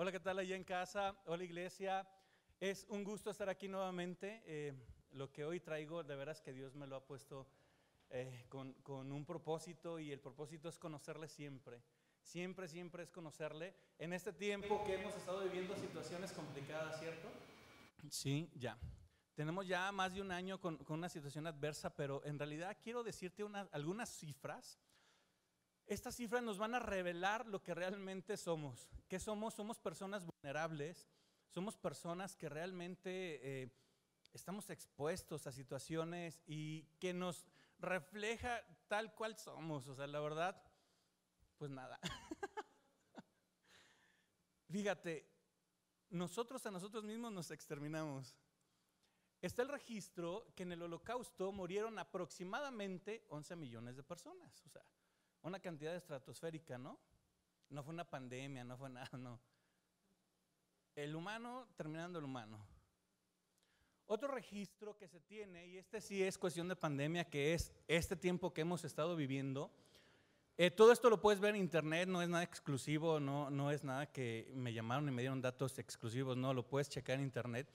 Hola, ¿qué tal allá en casa? Hola, iglesia. Es un gusto estar aquí nuevamente. Eh, lo que hoy traigo, de veras que Dios me lo ha puesto eh, con, con, un propósito y el propósito es conocerle siempre. Siempre, siempre es conocerle. En este tiempo que hemos estado viviendo situaciones complicadas, ¿cierto? Sí, ya. Tenemos ya más de un año con, con una situación adversa, pero en realidad quiero decirte una, algunas cifras estas cifras nos van a revelar lo que realmente somos. ¿Qué somos? Somos personas vulnerables, somos personas que realmente eh, estamos expuestos a situaciones y que nos refleja tal cual somos. O sea, la verdad, pues nada. Fíjate, nosotros a nosotros mismos nos exterminamos. Está el registro que en el holocausto murieron aproximadamente 11 millones de personas. O sea, una cantidad estratosférica, ¿no? No fue una pandemia, no fue nada, no. El humano terminando el humano. Otro registro que se tiene, y este sí es cuestión de pandemia, que es este tiempo que hemos estado viviendo. Eh, todo esto lo puedes ver en internet, no es nada exclusivo, no, no es nada que me llamaron y me dieron datos exclusivos, no, lo puedes checar en internet.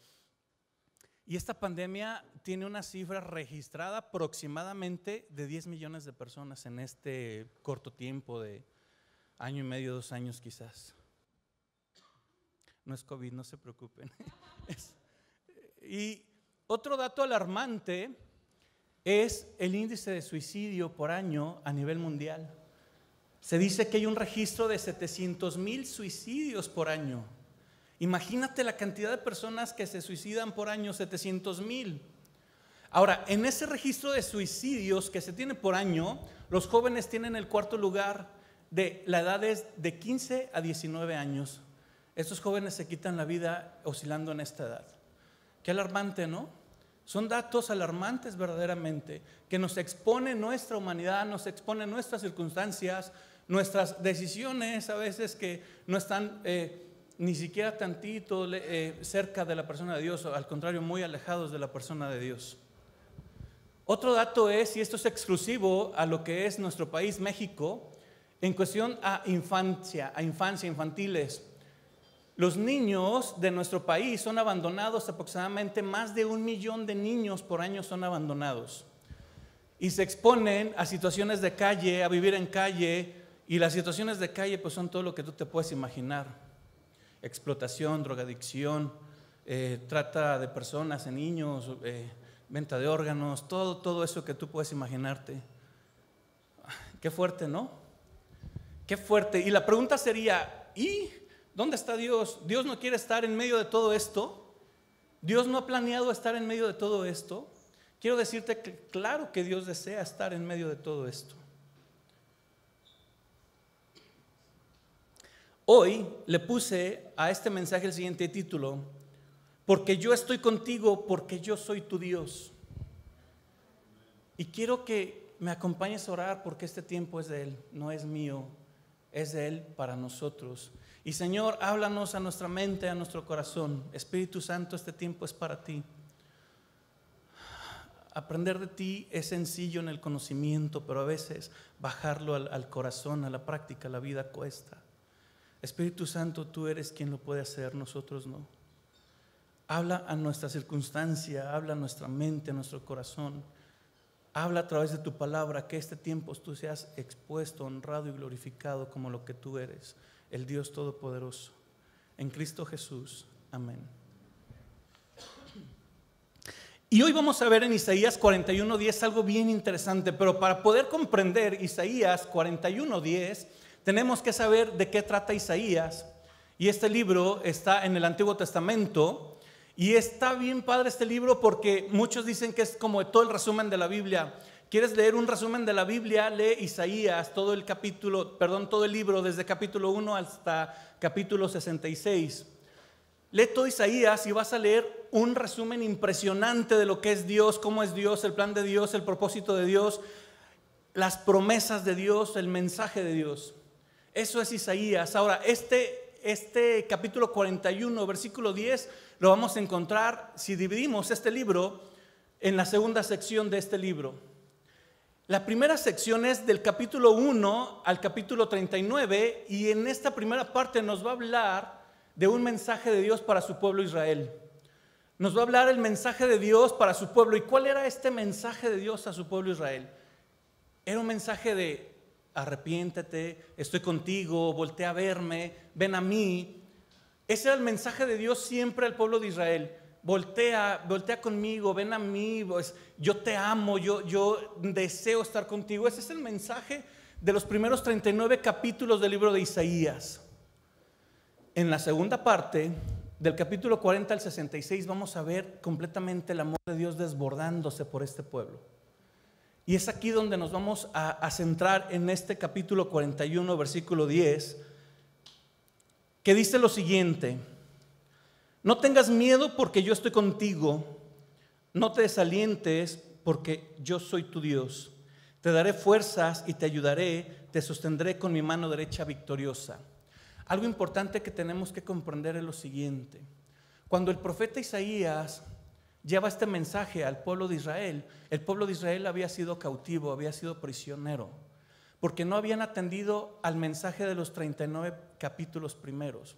Y esta pandemia tiene una cifra registrada aproximadamente de 10 millones de personas en este corto tiempo de año y medio, dos años quizás. No es COVID, no se preocupen. y otro dato alarmante es el índice de suicidio por año a nivel mundial. Se dice que hay un registro de 700 mil suicidios por año. Imagínate la cantidad de personas que se suicidan por año, 700 mil. Ahora, en ese registro de suicidios que se tiene por año, los jóvenes tienen el cuarto lugar de la edad es de 15 a 19 años. Estos jóvenes se quitan la vida oscilando en esta edad. Qué alarmante, ¿no? Son datos alarmantes verdaderamente, que nos expone nuestra humanidad, nos expone nuestras circunstancias, nuestras decisiones a veces que no están eh, ni siquiera tantito eh, cerca de la persona de Dios, al contrario, muy alejados de la persona de Dios. Otro dato es, y esto es exclusivo a lo que es nuestro país, México, en cuestión a infancia, a infancia, infantiles. Los niños de nuestro país son abandonados, aproximadamente más de un millón de niños por año son abandonados. Y se exponen a situaciones de calle, a vivir en calle, y las situaciones de calle pues son todo lo que tú te puedes imaginar explotación, drogadicción, eh, trata de personas, de niños, eh, venta de órganos, todo, todo eso que tú puedes imaginarte. Qué fuerte, ¿no? Qué fuerte. Y la pregunta sería, ¿y dónde está Dios? ¿Dios no quiere estar en medio de todo esto? ¿Dios no ha planeado estar en medio de todo esto? Quiero decirte que claro que Dios desea estar en medio de todo esto. Hoy le puse a este mensaje el siguiente título, porque yo estoy contigo, porque yo soy tu Dios. Y quiero que me acompañes a orar porque este tiempo es de Él, no es mío, es de Él para nosotros. Y Señor, háblanos a nuestra mente, a nuestro corazón. Espíritu Santo, este tiempo es para ti. Aprender de ti es sencillo en el conocimiento, pero a veces bajarlo al, corazón, a la práctica, la vida cuesta. Espíritu Santo, tú eres quien lo puede hacer, nosotros no. Habla a nuestra circunstancia, habla a nuestra mente, a nuestro corazón. Habla a través de tu palabra que este tiempo tú seas expuesto, honrado y glorificado como lo que tú eres, el Dios Todopoderoso. En Cristo Jesús. Amén. Y hoy vamos a ver en Isaías 41.10 algo bien interesante, pero para poder comprender Isaías 41.10 tenemos que saber de qué trata Isaías. Y este libro está en el Antiguo Testamento. Y está bien padre este libro porque muchos dicen que es como todo el resumen de la Biblia. ¿Quieres leer un resumen de la Biblia? Lee Isaías, todo el capítulo, perdón, todo el libro, desde capítulo 1 hasta capítulo 66. Lee todo Isaías y vas a leer un resumen impresionante de lo que es Dios, cómo es Dios, el plan de Dios, el propósito de Dios, las promesas de Dios, el mensaje de Dios. Eso es Isaías. Ahora, este, este capítulo 41, versículo 10, lo vamos a encontrar si dividimos este libro en la segunda sección de este libro. La primera sección es del capítulo 1 al capítulo 39 y en esta primera parte nos va a hablar de un mensaje de Dios para su pueblo Israel. Nos va a hablar el mensaje de Dios para su pueblo. ¿Y cuál era este mensaje de Dios a su pueblo Israel? Era un mensaje de arrepiéntete, estoy contigo, voltea a verme, ven a mí. Ese era el mensaje de Dios siempre al pueblo de Israel. Voltea, voltea conmigo, ven a mí, pues, yo te amo, yo, yo deseo estar contigo. Ese es el mensaje de los primeros 39 capítulos del libro de Isaías. En la segunda parte, del capítulo 40 al 66, vamos a ver completamente el amor de Dios desbordándose por este pueblo. Y es aquí donde nos vamos a, centrar en este capítulo 41, versículo 10, que dice lo siguiente, no tengas miedo porque yo estoy contigo, no te desalientes porque yo soy tu Dios, te daré fuerzas y te ayudaré, te sostendré con mi mano derecha victoriosa. Algo importante que tenemos que comprender es lo siguiente, cuando el profeta Isaías lleva este mensaje al pueblo de Israel. El pueblo de Israel había sido cautivo, había sido prisionero, porque no habían atendido al mensaje de los 39 capítulos primeros.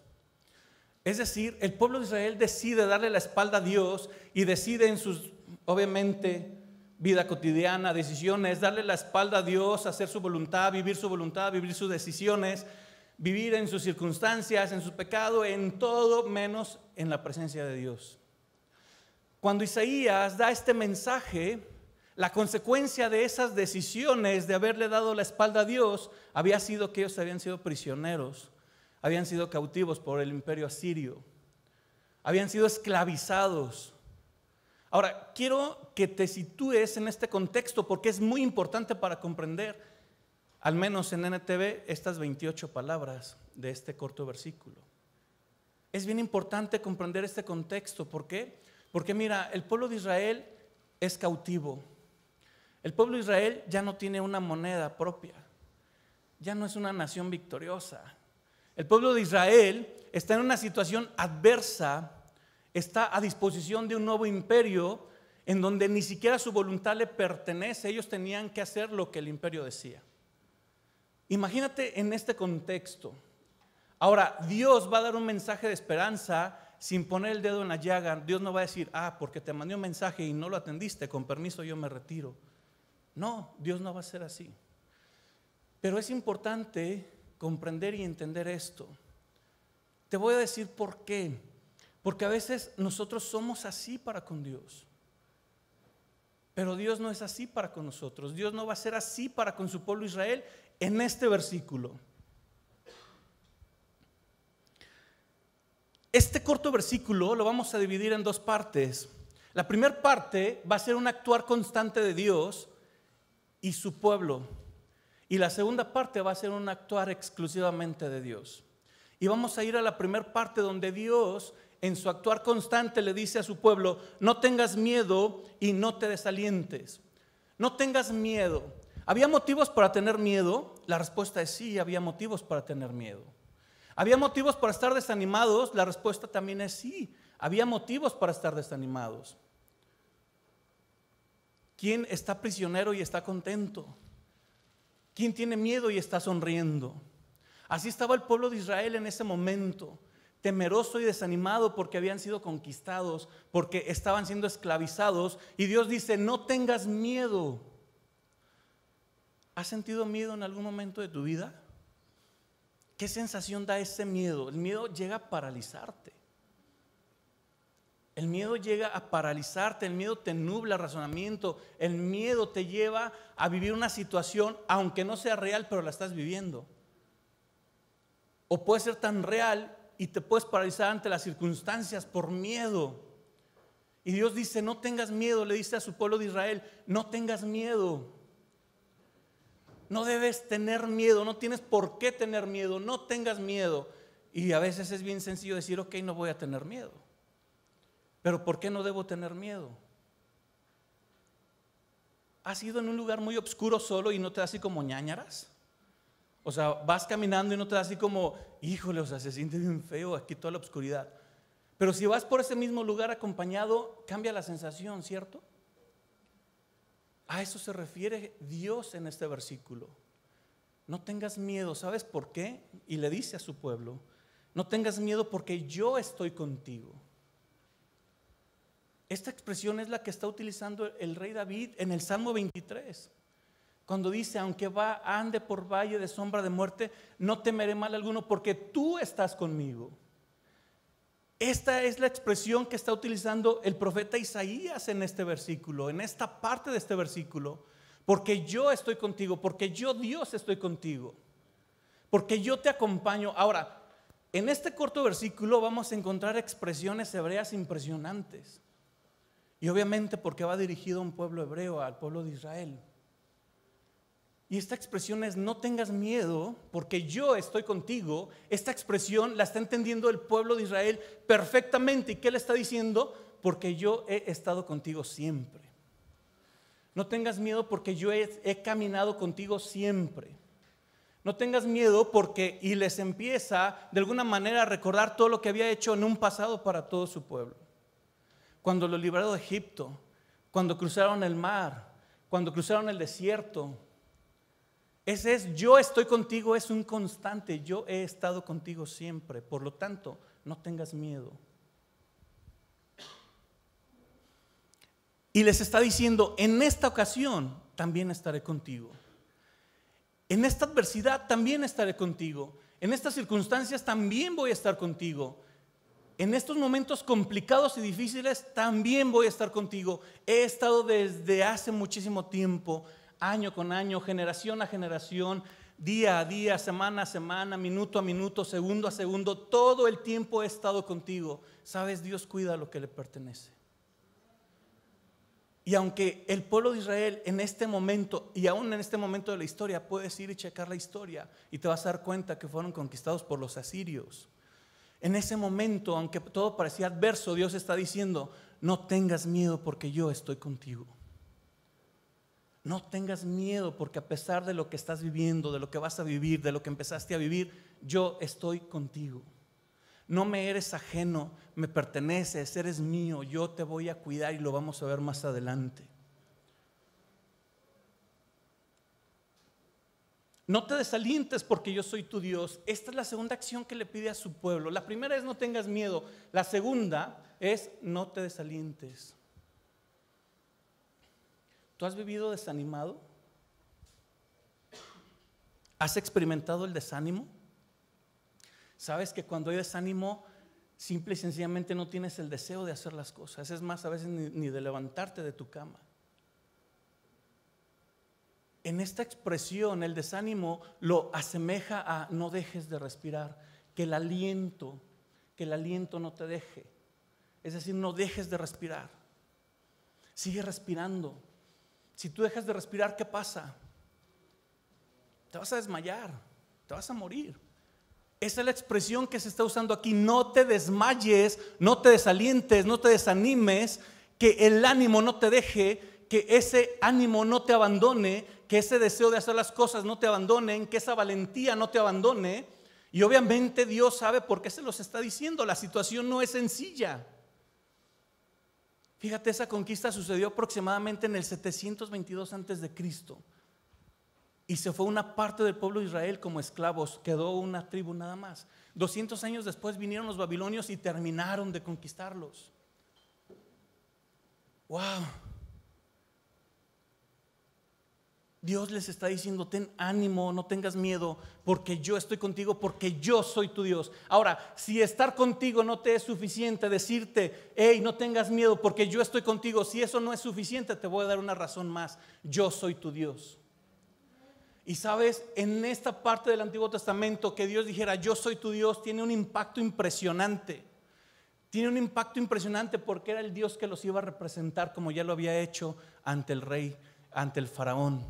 Es decir, el pueblo de Israel decide darle la espalda a Dios y decide en sus, obviamente, vida cotidiana, decisiones, darle la espalda a Dios, hacer su voluntad, vivir su voluntad, vivir sus decisiones, vivir en sus circunstancias, en su pecado, en todo menos en la presencia de Dios. Cuando Isaías da este mensaje, la consecuencia de esas decisiones de haberle dado la espalda a Dios había sido que ellos habían sido prisioneros, habían sido cautivos por el imperio asirio, habían sido esclavizados. Ahora, quiero que te sitúes en este contexto porque es muy importante para comprender, al menos en NTV, estas 28 palabras de este corto versículo. Es bien importante comprender este contexto. ¿Por qué? Porque mira, el pueblo de Israel es cautivo. El pueblo de Israel ya no tiene una moneda propia. Ya no es una nación victoriosa. El pueblo de Israel está en una situación adversa. Está a disposición de un nuevo imperio en donde ni siquiera su voluntad le pertenece. Ellos tenían que hacer lo que el imperio decía. Imagínate en este contexto. Ahora, Dios va a dar un mensaje de esperanza sin poner el dedo en la llaga, Dios no va a decir, ah, porque te mandé un mensaje y no lo atendiste, con permiso yo me retiro. No, Dios no va a ser así. Pero es importante comprender y entender esto. Te voy a decir por qué. Porque a veces nosotros somos así para con Dios. Pero Dios no es así para con nosotros. Dios no va a ser así para con su pueblo Israel en este versículo. Este corto versículo lo vamos a dividir en dos partes. La primera parte va a ser un actuar constante de Dios y su pueblo. Y la segunda parte va a ser un actuar exclusivamente de Dios. Y vamos a ir a la primera parte donde Dios en su actuar constante le dice a su pueblo, no tengas miedo y no te desalientes. No tengas miedo. ¿Había motivos para tener miedo? La respuesta es sí, había motivos para tener miedo. ¿Había motivos para estar desanimados? La respuesta también es sí. Había motivos para estar desanimados. ¿Quién está prisionero y está contento? ¿Quién tiene miedo y está sonriendo? Así estaba el pueblo de Israel en ese momento, temeroso y desanimado porque habían sido conquistados, porque estaban siendo esclavizados. Y Dios dice, no tengas miedo. ¿Has sentido miedo en algún momento de tu vida? ¿Qué sensación da ese miedo? El miedo llega a paralizarte. El miedo llega a paralizarte, el miedo te nubla el razonamiento, el miedo te lleva a vivir una situación, aunque no sea real, pero la estás viviendo. O puede ser tan real y te puedes paralizar ante las circunstancias por miedo. Y Dios dice, no tengas miedo, le dice a su pueblo de Israel, no tengas miedo. No debes tener miedo, no tienes por qué tener miedo, no tengas miedo. Y a veces es bien sencillo decir, ok, no voy a tener miedo. Pero ¿por qué no debo tener miedo? ¿Has ido en un lugar muy oscuro solo y no te da así como ñañaras? O sea, vas caminando y no te da así como, híjole, o sea, se siente bien feo aquí toda la oscuridad. Pero si vas por ese mismo lugar acompañado, cambia la sensación, ¿cierto? A eso se refiere Dios en este versículo. No tengas miedo, ¿sabes por qué? Y le dice a su pueblo, no tengas miedo porque yo estoy contigo. Esta expresión es la que está utilizando el rey David en el Salmo 23, cuando dice, aunque va, ande por valle de sombra de muerte, no temeré mal alguno porque tú estás conmigo. Esta es la expresión que está utilizando el profeta Isaías en este versículo, en esta parte de este versículo. Porque yo estoy contigo, porque yo Dios estoy contigo, porque yo te acompaño. Ahora, en este corto versículo vamos a encontrar expresiones hebreas impresionantes. Y obviamente porque va dirigido a un pueblo hebreo, al pueblo de Israel. Y esta expresión es no tengas miedo porque yo estoy contigo. Esta expresión la está entendiendo el pueblo de Israel perfectamente. ¿Y qué le está diciendo? Porque yo he estado contigo siempre. No tengas miedo porque yo he, caminado contigo siempre. No tengas miedo porque, y les empieza de alguna manera a recordar todo lo que había hecho en un pasado para todo su pueblo. Cuando lo liberaron de Egipto, cuando cruzaron el mar, cuando cruzaron el desierto, ese es yo estoy contigo, es un constante, yo he estado contigo siempre, por lo tanto, no tengas miedo. Y les está diciendo, en esta ocasión también estaré contigo. En esta adversidad también estaré contigo. En estas circunstancias también voy a estar contigo. En estos momentos complicados y difíciles también voy a estar contigo. He estado desde hace muchísimo tiempo año con año, generación a generación, día a día, semana a semana, minuto a minuto, segundo a segundo, todo el tiempo he estado contigo. Sabes, Dios cuida lo que le pertenece. Y aunque el pueblo de Israel en este momento, y aún en este momento de la historia, puedes ir y checar la historia y te vas a dar cuenta que fueron conquistados por los asirios. En ese momento, aunque todo parecía adverso, Dios está diciendo, no tengas miedo porque yo estoy contigo. No tengas miedo porque a pesar de lo que estás viviendo, de lo que vas a vivir, de lo que empezaste a vivir, yo estoy contigo. No me eres ajeno, me perteneces, eres mío, yo te voy a cuidar y lo vamos a ver más adelante. No te desalientes porque yo soy tu Dios. Esta es la segunda acción que le pide a su pueblo. La primera es no tengas miedo. La segunda es no te desalientes. ¿Tú has vivido desanimado? ¿Has experimentado el desánimo? Sabes que cuando hay desánimo, simple y sencillamente no tienes el deseo de hacer las cosas. Es más, a veces ni, de levantarte de tu cama. En esta expresión, el desánimo lo asemeja a no dejes de respirar, que el aliento, que el aliento no te deje. Es decir, no dejes de respirar. Sigue respirando. Si tú dejas de respirar, ¿qué pasa? Te vas a desmayar, te vas a morir. Esa es la expresión que se está usando aquí. No te desmayes, no te desalientes, no te desanimes, que el ánimo no te deje, que ese ánimo no te abandone, que ese deseo de hacer las cosas no te abandonen, que esa valentía no te abandone. Y obviamente Dios sabe por qué se los está diciendo. La situación no es sencilla. Fíjate, esa conquista sucedió aproximadamente en el 722 Cristo Y se fue una parte del pueblo de Israel como esclavos, quedó una tribu nada más. 200 años después vinieron los babilonios y terminaron de conquistarlos. ¡Wow! Dios les está diciendo, ten ánimo, no tengas miedo, porque yo estoy contigo, porque yo soy tu Dios. Ahora, si estar contigo no te es suficiente, decirte, hey, no tengas miedo, porque yo estoy contigo, si eso no es suficiente, te voy a dar una razón más, yo soy tu Dios. Y sabes, en esta parte del Antiguo Testamento, que Dios dijera, yo soy tu Dios, tiene un impacto impresionante. Tiene un impacto impresionante porque era el Dios que los iba a representar como ya lo había hecho ante el rey, ante el faraón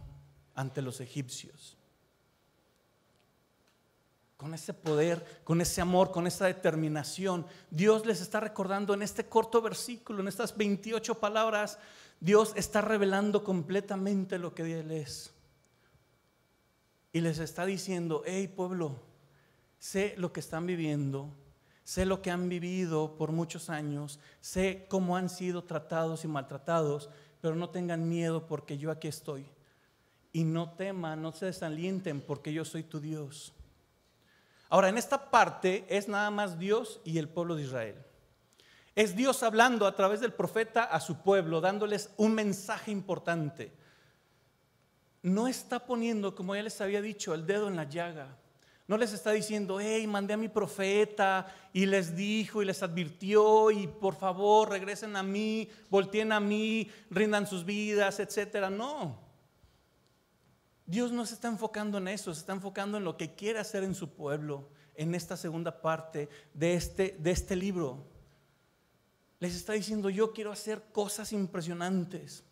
ante los egipcios. Con ese poder, con ese amor, con esa determinación, Dios les está recordando en este corto versículo, en estas 28 palabras, Dios está revelando completamente lo que Él es. Y les está diciendo, hey pueblo, sé lo que están viviendo, sé lo que han vivido por muchos años, sé cómo han sido tratados y maltratados, pero no tengan miedo porque yo aquí estoy y no teman, no se desalienten, porque yo soy tu Dios. Ahora, en esta parte es nada más Dios y el pueblo de Israel. Es Dios hablando a través del profeta a su pueblo, dándoles un mensaje importante. No está poniendo, como ya les había dicho, el dedo en la llaga. No les está diciendo, hey, mandé a mi profeta y les dijo y les advirtió y por favor regresen a mí, volteen a mí, rindan sus vidas, etcétera. No. Dios no se está enfocando en eso, se está enfocando en lo que quiere hacer en su pueblo, en esta segunda parte de este, de este libro. Les está diciendo, yo quiero hacer cosas impresionantes.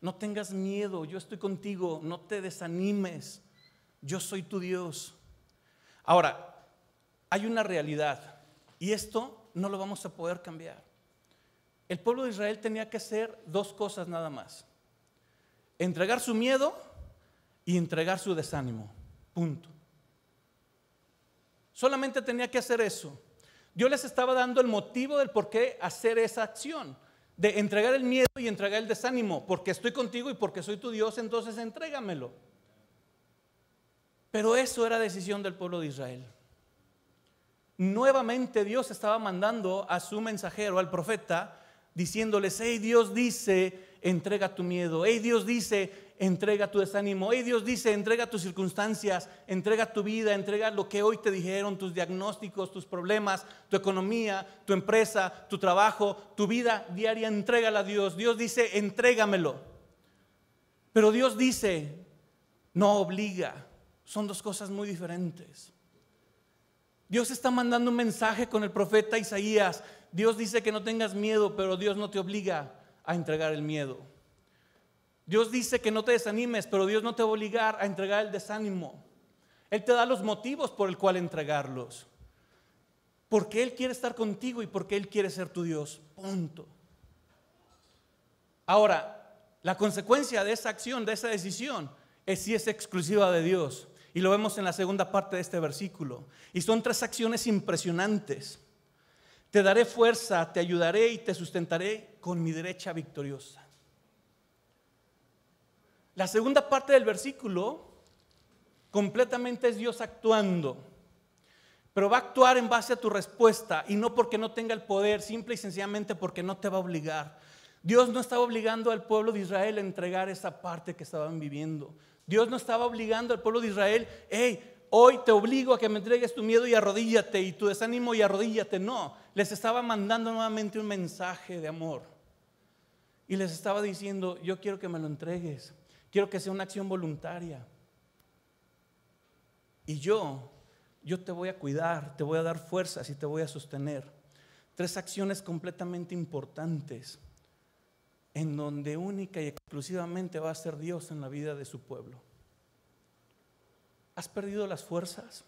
No tengas miedo, yo estoy contigo, no te desanimes, yo soy tu Dios. Ahora, hay una realidad y esto no lo vamos a poder cambiar. El pueblo de Israel tenía que hacer dos cosas nada más entregar su miedo y entregar su desánimo. Punto. Solamente tenía que hacer eso. Dios les estaba dando el motivo del por qué hacer esa acción, de entregar el miedo y entregar el desánimo, porque estoy contigo y porque soy tu Dios, entonces entrégamelo. Pero eso era decisión del pueblo de Israel. Nuevamente Dios estaba mandando a su mensajero, al profeta, diciéndoles, hey, Dios dice entrega tu miedo. ey Dios dice, entrega tu desánimo. ey Dios dice, entrega tus circunstancias, entrega tu vida, entrega lo que hoy te dijeron, tus diagnósticos, tus problemas, tu economía, tu empresa, tu trabajo, tu vida diaria, entrégala a Dios. Dios dice, entrégamelo. Pero Dios dice, no obliga. Son dos cosas muy diferentes. Dios está mandando un mensaje con el profeta Isaías. Dios dice que no tengas miedo, pero Dios no te obliga a entregar el miedo. Dios dice que no te desanimes, pero Dios no te va a obligar a entregar el desánimo. Él te da los motivos por el cual entregarlos. Porque Él quiere estar contigo y porque Él quiere ser tu Dios. Punto. Ahora, la consecuencia de esa acción, de esa decisión, es si es exclusiva de Dios. Y lo vemos en la segunda parte de este versículo. Y son tres acciones impresionantes. Te daré fuerza, te ayudaré y te sustentaré con mi derecha victoriosa. La segunda parte del versículo completamente es Dios actuando, pero va a actuar en base a tu respuesta y no porque no tenga el poder, simple y sencillamente porque no te va a obligar. Dios no estaba obligando al pueblo de Israel a entregar esa parte que estaban viviendo. Dios no estaba obligando al pueblo de Israel, hey, hoy te obligo a que me entregues tu miedo y arrodíllate y tu desánimo y arrodíllate. No, les estaba mandando nuevamente un mensaje de amor. Y les estaba diciendo, yo quiero que me lo entregues, quiero que sea una acción voluntaria. Y yo, yo te voy a cuidar, te voy a dar fuerzas y te voy a sostener. Tres acciones completamente importantes en donde única y exclusivamente va a ser Dios en la vida de su pueblo. ¿Has perdido las fuerzas?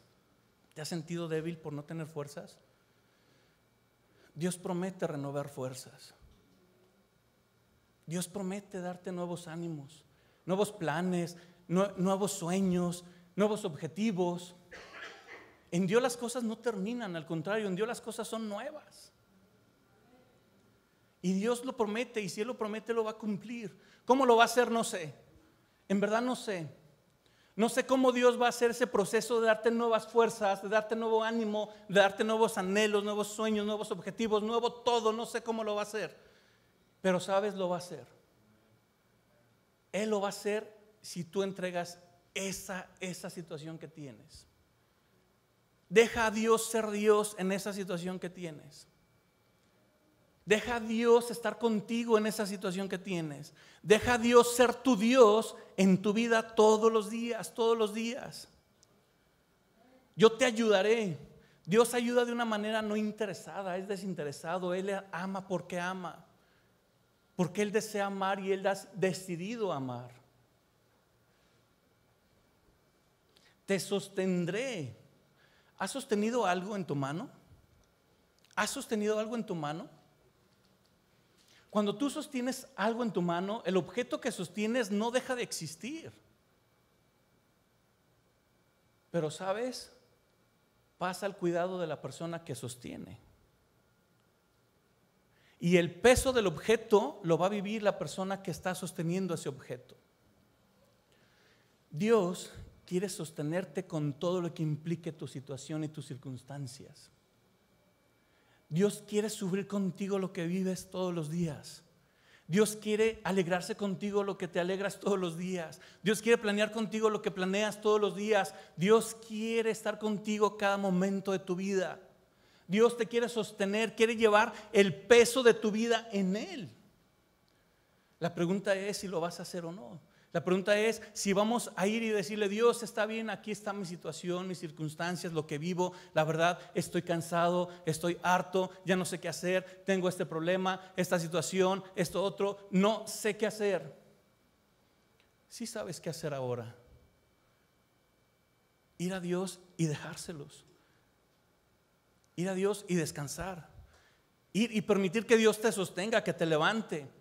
¿Te has sentido débil por no tener fuerzas? Dios promete renovar fuerzas. Dios promete darte nuevos ánimos, nuevos planes, nuevos sueños, nuevos objetivos. En Dios las cosas no terminan, al contrario, en Dios las cosas son nuevas. Y Dios lo promete, y si Él lo promete, lo va a cumplir. ¿Cómo lo va a hacer? No sé. En verdad no sé. No sé cómo Dios va a hacer ese proceso de darte nuevas fuerzas, de darte nuevo ánimo, de darte nuevos anhelos, nuevos sueños, nuevos objetivos, nuevo todo. No sé cómo lo va a hacer. Pero sabes, lo va a hacer. Él lo va a hacer si tú entregas esa, esa situación que tienes. Deja a Dios ser Dios en esa situación que tienes. Deja a Dios estar contigo en esa situación que tienes. Deja a Dios ser tu Dios en tu vida todos los días, todos los días. Yo te ayudaré. Dios ayuda de una manera no interesada, es desinteresado. Él ama porque ama. Porque Él desea amar y Él ha decidido amar. Te sostendré. ¿Has sostenido algo en tu mano? ¿Has sostenido algo en tu mano? cuando tú sostienes algo en tu mano, el objeto que sostienes no deja de existir. Pero sabes, pasa al cuidado de la persona que sostiene. Y el peso del objeto lo va a vivir la persona que está sosteniendo ese objeto. Dios quiere sostenerte con todo lo que implique tu situación y tus circunstancias. Dios quiere sufrir contigo lo que vives todos los días. Dios quiere alegrarse contigo lo que te alegras todos los días. Dios quiere planear contigo lo que planeas todos los días. Dios quiere estar contigo cada momento de tu vida. Dios te quiere sostener, quiere llevar el peso de tu vida en Él. La pregunta es si lo vas a hacer o no. La pregunta es si vamos a ir y decirle, Dios, está bien, aquí está mi situación, mis circunstancias, lo que vivo, la verdad, estoy cansado, estoy harto, ya no sé qué hacer, tengo este problema, esta situación, esto otro, no sé qué hacer. Si sabes qué hacer ahora. Ir a Dios y dejárselos. Ir a Dios y descansar. Ir y permitir que Dios te sostenga, que te levante.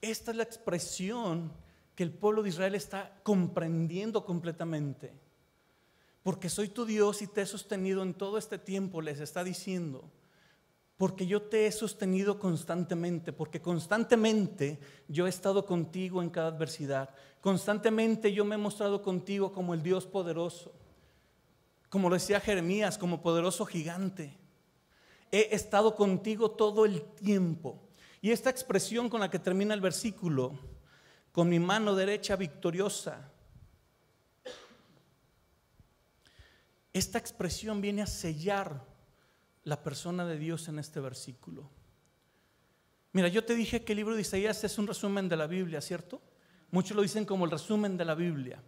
Esta es la expresión que el pueblo de Israel está comprendiendo completamente. Porque soy tu Dios y te he sostenido en todo este tiempo, les está diciendo. Porque yo te he sostenido constantemente, porque constantemente yo he estado contigo en cada adversidad. Constantemente yo me he mostrado contigo como el Dios poderoso. Como lo decía Jeremías, como poderoso gigante. He estado contigo todo el tiempo. Y esta expresión con la que termina el versículo, con mi mano derecha victoriosa, esta expresión viene a sellar la persona de Dios en este versículo. Mira, yo te dije que el libro de Isaías es un resumen de la Biblia, ¿cierto? Muchos lo dicen como el resumen de la Biblia,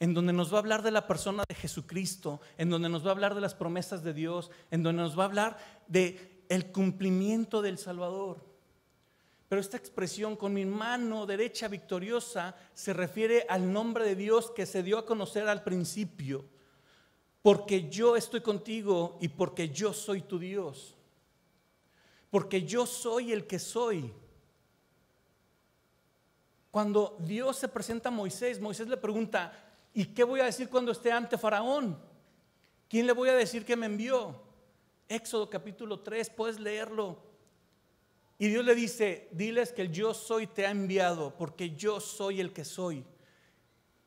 en donde nos va a hablar de la persona de Jesucristo, en donde nos va a hablar de las promesas de Dios, en donde nos va a hablar de el cumplimiento del Salvador. Pero esta expresión con mi mano derecha victoriosa se refiere al nombre de Dios que se dio a conocer al principio. Porque yo estoy contigo y porque yo soy tu Dios. Porque yo soy el que soy. Cuando Dios se presenta a Moisés, Moisés le pregunta, ¿y qué voy a decir cuando esté ante Faraón? ¿Quién le voy a decir que me envió? Éxodo capítulo 3, puedes leerlo. Y Dios le dice, diles que el yo soy te ha enviado, porque yo soy el que soy.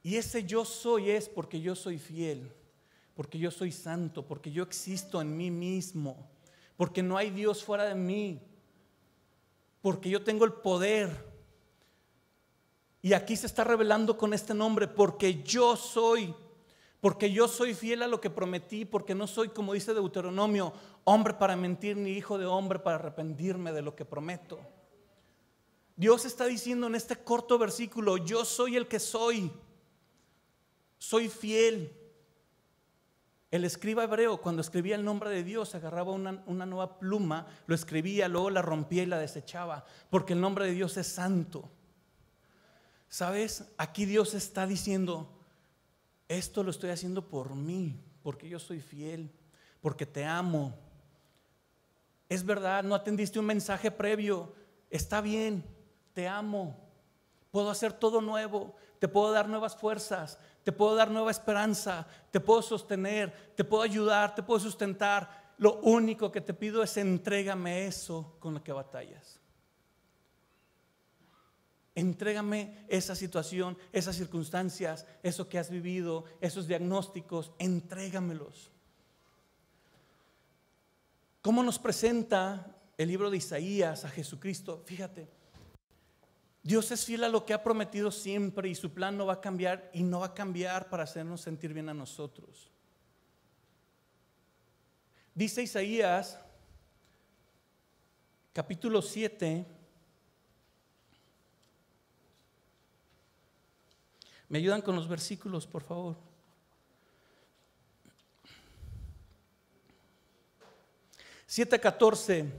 Y ese yo soy es porque yo soy fiel, porque yo soy santo, porque yo existo en mí mismo, porque no hay Dios fuera de mí, porque yo tengo el poder. Y aquí se está revelando con este nombre, porque yo soy porque yo soy fiel a lo que prometí, porque no soy, como dice Deuteronomio, hombre para mentir ni hijo de hombre para arrepentirme de lo que prometo. Dios está diciendo en este corto versículo, yo soy el que soy, soy fiel. El escriba hebreo, cuando escribía el nombre de Dios, agarraba una, una nueva pluma, lo escribía, luego la rompía y la desechaba, porque el nombre de Dios es santo. ¿Sabes? Aquí Dios está diciendo, esto lo estoy haciendo por mí, porque yo soy fiel, porque te amo. Es verdad, no atendiste un mensaje previo, está bien, te amo, puedo hacer todo nuevo, te puedo dar nuevas fuerzas, te puedo dar nueva esperanza, te puedo sostener, te puedo ayudar, te puedo sustentar. Lo único que te pido es entrégame eso con lo que batallas. Entrégame esa situación, esas circunstancias, eso que has vivido, esos diagnósticos, entrégamelos. ¿Cómo nos presenta el libro de Isaías a Jesucristo? Fíjate, Dios es fiel a lo que ha prometido siempre y su plan no va a cambiar y no va a cambiar para hacernos sentir bien a nosotros. Dice Isaías, capítulo 7, ¿Me ayudan con los versículos, por favor? 7.14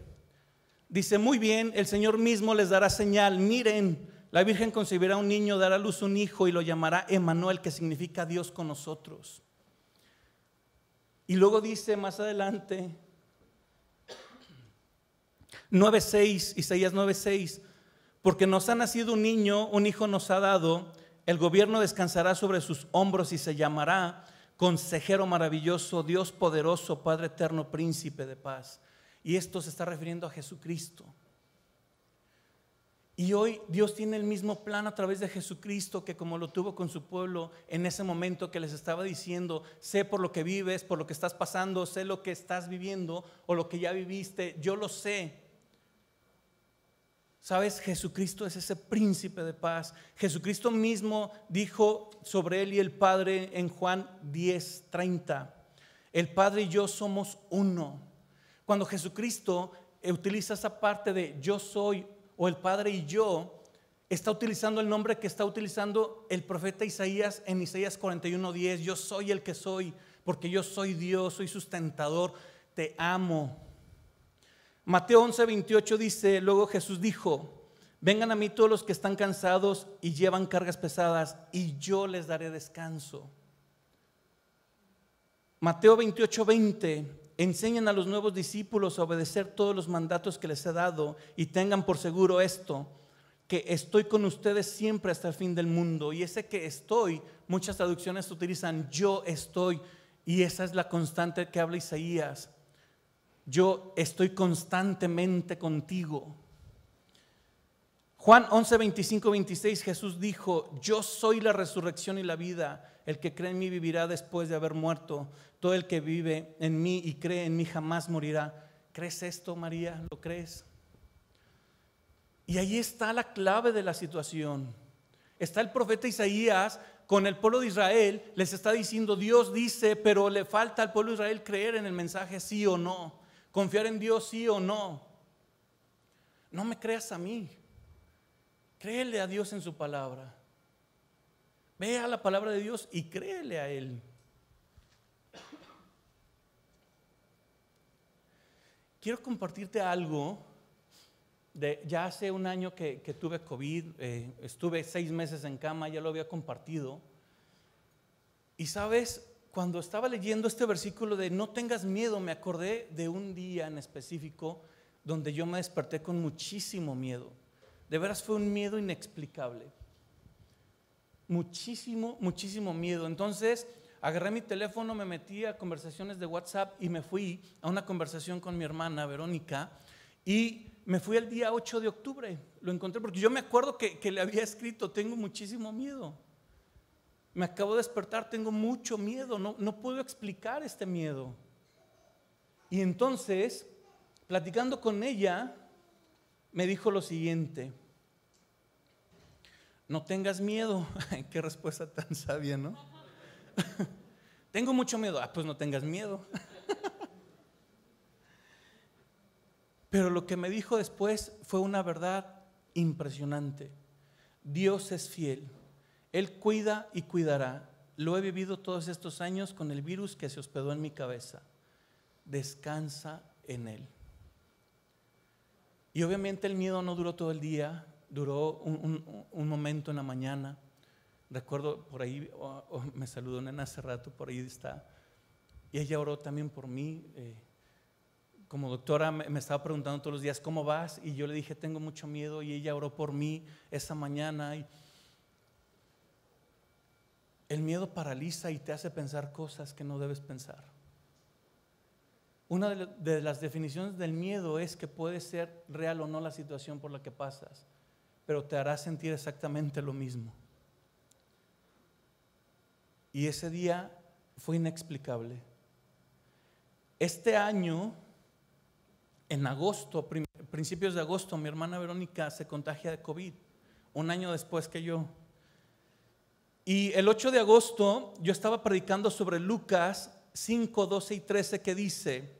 dice, muy bien, el Señor mismo les dará señal, miren, la Virgen concebirá un niño, dará a luz un hijo y lo llamará Emanuel, que significa Dios con nosotros. Y luego dice más adelante, 9.6, Isaías 9.6, porque nos ha nacido un niño, un hijo nos ha dado, el gobierno descansará sobre sus hombros y se llamará Consejero maravilloso, Dios poderoso, Padre eterno, príncipe de paz. Y esto se está refiriendo a Jesucristo. Y hoy Dios tiene el mismo plan a través de Jesucristo que como lo tuvo con su pueblo en ese momento que les estaba diciendo, sé por lo que vives, por lo que estás pasando, sé lo que estás viviendo o lo que ya viviste, yo lo sé. Sabes, Jesucristo es ese príncipe de paz. Jesucristo mismo dijo sobre él y el Padre en Juan 10:30. El Padre y yo somos uno. Cuando Jesucristo utiliza esa parte de yo soy o el Padre y yo, está utilizando el nombre que está utilizando el profeta Isaías en Isaías 10 Yo soy el que soy, porque yo soy Dios, soy sustentador, te amo. Mateo 11, 28 dice, luego Jesús dijo, vengan a mí todos los que están cansados y llevan cargas pesadas, y yo les daré descanso. Mateo 28, 20, enseñen a los nuevos discípulos a obedecer todos los mandatos que les he dado y tengan por seguro esto, que estoy con ustedes siempre hasta el fin del mundo. Y ese que estoy, muchas traducciones utilizan yo estoy, y esa es la constante que habla Isaías yo estoy constantemente contigo. Juan 11, 25, 26, Jesús dijo, yo soy la resurrección y la vida. El que cree en mí vivirá después de haber muerto. Todo el que vive en mí y cree en mí jamás morirá. ¿Crees esto, María? ¿Lo crees? Y ahí está la clave de la situación. Está el profeta Isaías con el pueblo de Israel, les está diciendo, Dios dice, pero le falta al pueblo de Israel creer en el mensaje sí o no. Confiar en Dios sí o no. No me creas a mí. Créele a Dios en su palabra. Vea la palabra de Dios y créele a Él. Quiero compartirte algo. De, ya hace un año que, tuve COVID, eh, estuve seis meses en cama, ya lo había compartido. Y sabes, cuando estaba leyendo este versículo de no tengas miedo, me acordé de un día en específico donde yo me desperté con muchísimo miedo. De veras fue un miedo inexplicable. Muchísimo, muchísimo miedo. Entonces agarré mi teléfono, me metí a conversaciones de WhatsApp y me fui a una conversación con mi hermana Verónica y me fui el día 8 de octubre. Lo encontré porque yo me acuerdo que, que le había escrito, tengo muchísimo miedo. Me acabo de despertar, tengo mucho miedo, no, no puedo explicar este miedo. Y entonces, platicando con ella, me dijo lo siguiente. No tengas miedo. Qué respuesta tan sabia, ¿no? Tengo mucho miedo. Ah, pues no tengas miedo. Pero lo que me dijo después fue una verdad impresionante. Dios es fiel. Él cuida y cuidará. Lo he vivido todos estos años con el virus que se hospedó en mi cabeza. Descansa en Él. Y obviamente el miedo no duró todo el día, duró un, momento en la mañana. Recuerdo por ahí, oh, oh, me saludó Nena hace rato, por ahí está. Y ella oró también por mí. Eh, como doctora me, me estaba preguntando todos los días, ¿cómo vas? Y yo le dije, tengo mucho miedo. Y ella oró por mí esa mañana. Y, el miedo paraliza y te hace pensar cosas que no debes pensar. Una de las definiciones del miedo es que puede ser real o no la situación por la que pasas, pero te hará sentir exactamente lo mismo. Y ese día fue inexplicable. Este año, en agosto, principios de agosto, mi hermana Verónica se contagia de COVID, un año después que yo. Y el 8 de agosto yo estaba predicando sobre Lucas 5, 12 y 13 que dice,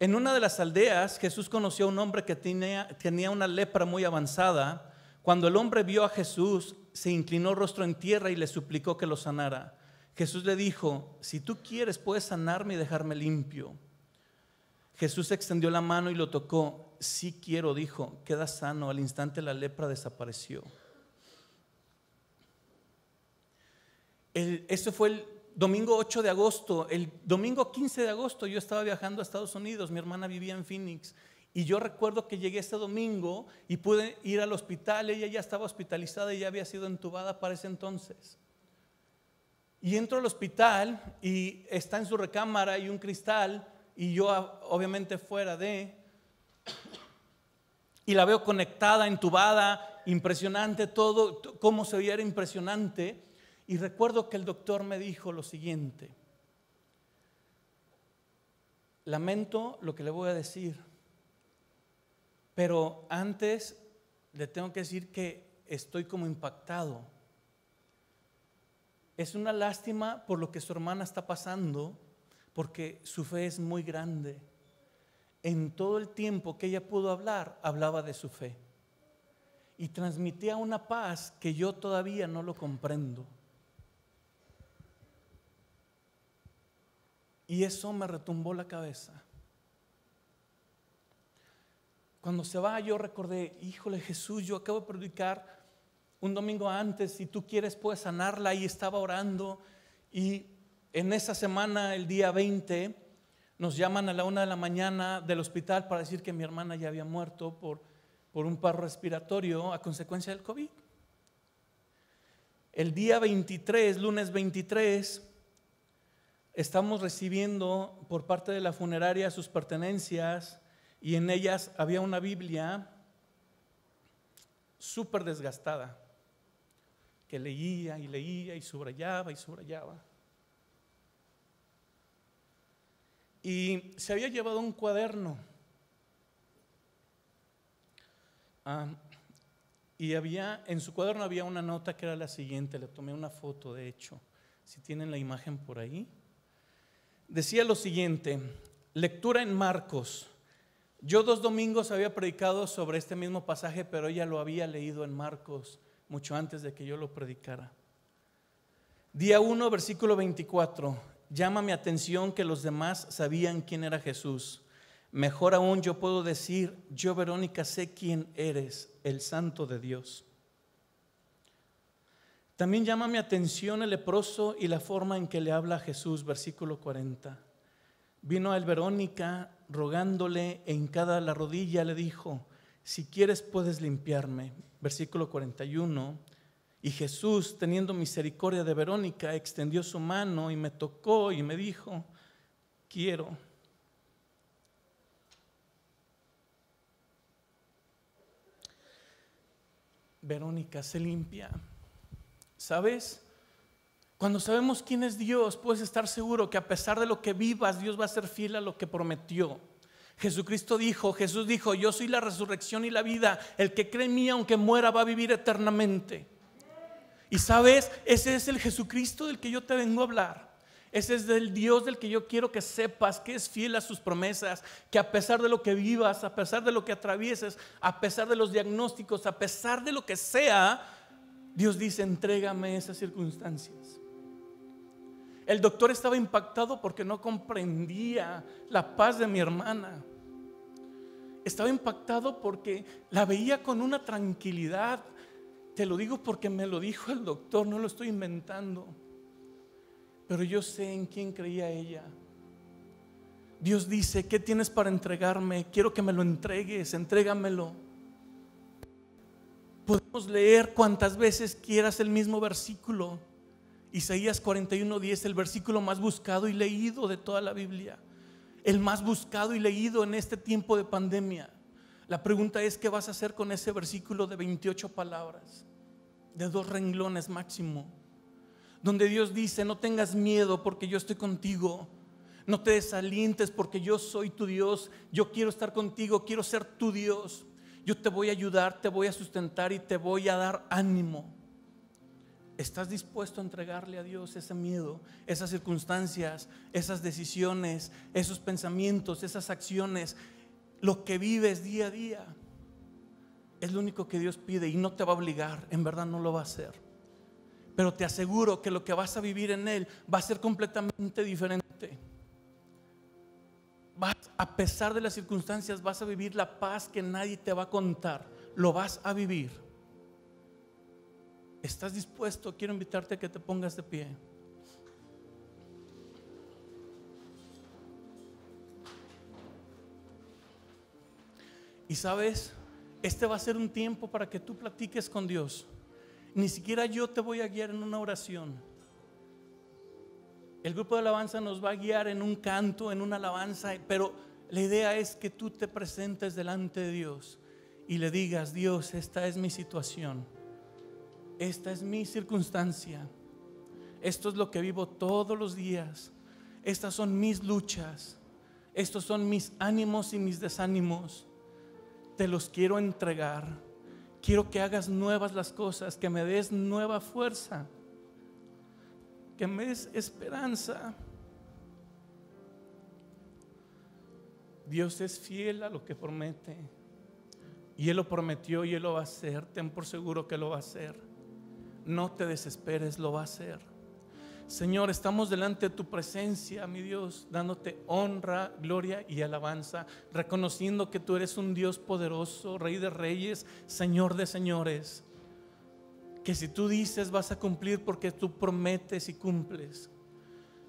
en una de las aldeas Jesús conoció a un hombre que tenía, una lepra muy avanzada. Cuando el hombre vio a Jesús, se inclinó rostro en tierra y le suplicó que lo sanara. Jesús le dijo, si tú quieres puedes sanarme y dejarme limpio. Jesús extendió la mano y lo tocó. si quiero, dijo, queda sano. Al instante la lepra desapareció. el, eso fue el domingo 8 de agosto. El domingo 15 de agosto yo estaba viajando a Estados Unidos, mi hermana vivía en Phoenix. Y yo recuerdo que llegué ese domingo y pude ir al hospital, ella ya estaba hospitalizada y ya había sido entubada para ese entonces. Y entro al hospital y está en su recámara y un cristal y yo ah, obviamente fuera de... Y la veo conectada, entubada, impresionante todo, cómo se veía era impresionante. Y recuerdo que el doctor me dijo lo siguiente, lamento lo que le voy a decir, pero antes le tengo que decir que estoy como impactado. Es una lástima por lo que su hermana está pasando, porque su fe es muy grande. En todo el tiempo que ella pudo hablar, hablaba de su fe. Y transmitía una paz que yo todavía no lo comprendo. Y eso me retumbó la cabeza. Cuando se va, yo recordé, híjole Jesús, yo acabo de predicar un domingo antes, si tú quieres puedes sanarla y estaba orando. Y en esa semana, el día 20, nos llaman a la una de la mañana del hospital para decir que mi hermana ya había muerto por, por un paro respiratorio a consecuencia del COVID. El día 23, lunes 23, estamos recibiendo por parte de la funeraria sus pertenencias y en ellas había una Biblia súper desgastada, que leía y leía y subrayaba y subrayaba. Y se había llevado un cuaderno. Ah, y había, en su cuaderno había una nota que era la siguiente, le tomé una foto de hecho, si tienen la imagen por ahí decía lo siguiente, lectura en Marcos. Yo dos domingos había predicado sobre este mismo pasaje, pero ella lo había leído en Marcos mucho antes de que yo lo predicara. Día 1, versículo 24. Llama mi atención que los demás sabían quién era Jesús. Mejor aún yo puedo decir, yo Verónica sé quién eres, el santo de Dios. También llama mi atención el leproso y la forma en que le habla a Jesús, versículo 40. Vino a Verónica rogándole en cada la rodilla, le dijo, si quieres puedes limpiarme. Versículo 41. Y Jesús, teniendo misericordia de Verónica, extendió su mano y me tocó y me dijo, quiero. Verónica se limpia. ¿Sabes? Cuando sabemos quién es Dios, puedes estar seguro que a pesar de lo que vivas, Dios va a ser fiel a lo que prometió. Jesucristo dijo, Jesús dijo, yo soy la resurrección y la vida, el que cree en mí aunque muera va a vivir eternamente. Y sabes, ese es el Jesucristo del que yo te vengo a hablar. Ese es el Dios del que yo quiero que sepas que es fiel a sus promesas, que a pesar de lo que vivas, a pesar de lo que atravieses, a pesar de los diagnósticos, a pesar de lo que sea, Dios dice, entrégame esas circunstancias. El doctor estaba impactado porque no comprendía la paz de mi hermana. Estaba impactado porque la veía con una tranquilidad. Te lo digo porque me lo dijo el doctor, no lo estoy inventando. Pero yo sé en quién creía ella. Dios dice, ¿qué tienes para entregarme? Quiero que me lo entregues, entrégamelo. Podemos leer cuantas veces quieras el mismo versículo. Isaías 41:10, el versículo más buscado y leído de toda la Biblia. El más buscado y leído en este tiempo de pandemia. La pregunta es, ¿qué vas a hacer con ese versículo de 28 palabras? De dos renglones máximo. Donde Dios dice, no tengas miedo porque yo estoy contigo. No te desalientes porque yo soy tu Dios. Yo quiero estar contigo, quiero ser tu Dios. Yo te voy a ayudar, te voy a sustentar y te voy a dar ánimo. ¿Estás dispuesto a entregarle a Dios ese miedo, esas circunstancias, esas decisiones, esos pensamientos, esas acciones, lo que vives día a día? Es lo único que Dios pide y no te va a obligar, en verdad no lo va a hacer. Pero te aseguro que lo que vas a vivir en Él va a ser completamente diferente a pesar de las circunstancias, vas a vivir la paz que nadie te va a contar. Lo vas a vivir. ¿Estás dispuesto? Quiero invitarte a que te pongas de pie. Y sabes, este va a ser un tiempo para que tú platiques con Dios. Ni siquiera yo te voy a guiar en una oración. El grupo de alabanza nos va a guiar en un canto, en una alabanza, pero la idea es que tú te presentes delante de Dios y le digas, Dios, esta es mi situación, esta es mi circunstancia, esto es lo que vivo todos los días, estas son mis luchas, estos son mis ánimos y mis desánimos, te los quiero entregar, quiero que hagas nuevas las cosas, que me des nueva fuerza que me esperanza. Dios es fiel a lo que promete. Y Él lo prometió y Él lo va a hacer. Ten por seguro que lo va a hacer. No te desesperes, lo va a hacer. Señor, estamos delante de tu presencia, mi Dios, dándote honra, gloria y alabanza, reconociendo que tú eres un Dios poderoso, Rey de Reyes, Señor de Señores que si tú dices vas a cumplir porque tú prometes y cumples.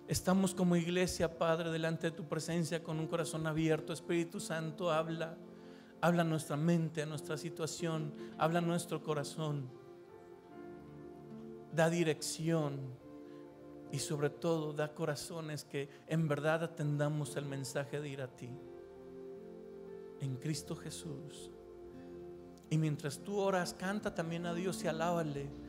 Estamos como iglesia, Padre, delante de tu presencia con un corazón abierto. Espíritu Santo, habla, habla nuestra mente, nuestra situación, habla nuestro corazón. Da dirección y sobre todo da corazones que en verdad atendamos el mensaje de ir a ti. En Cristo Jesús. Y mientras tú oras, canta también a Dios y alábale.